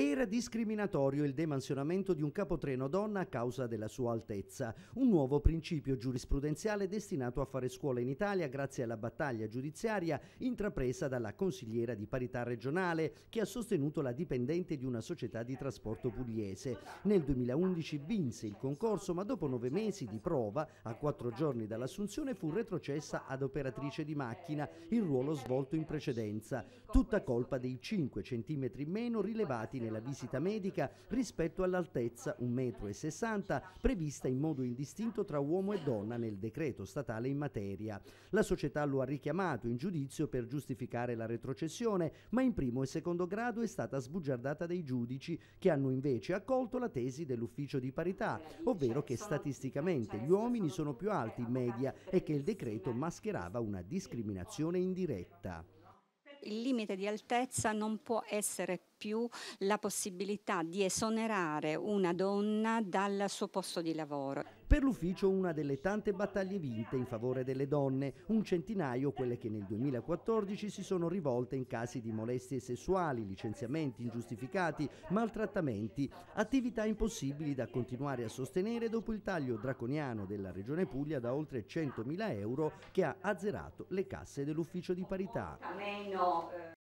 Era discriminatorio il demansionamento di un capotreno donna a causa della sua altezza, un nuovo principio giurisprudenziale destinato a fare scuola in Italia grazie alla battaglia giudiziaria intrapresa dalla consigliera di parità regionale che ha sostenuto la dipendente di una società di trasporto pugliese. Nel 2011 vinse il concorso ma dopo nove mesi di prova, a quattro giorni dall'assunzione, fu retrocessa ad operatrice di macchina, il ruolo svolto in precedenza, tutta colpa dei 5 centimetri meno rilevati nel avviene la visita medica rispetto all'altezza 1,60 m prevista in modo indistinto tra uomo e donna nel decreto statale in materia. La società lo ha richiamato in giudizio per giustificare la retrocessione, ma in primo e secondo grado è stata sbugiardata dai giudici che hanno invece accolto la tesi dell'ufficio di parità, ovvero che statisticamente gli uomini sono più alti in media e che il decreto mascherava una discriminazione indiretta. Il limite di altezza non può essere più la possibilità di esonerare una donna dal suo posto di lavoro. Per l'ufficio una delle tante battaglie vinte in favore delle donne, un centinaio quelle che nel 2014 si sono rivolte in casi di molestie sessuali, licenziamenti ingiustificati, maltrattamenti, attività impossibili da continuare a sostenere dopo il taglio draconiano della Regione Puglia da oltre 100.000 euro che ha azzerato le casse dell'ufficio di parità. Eh,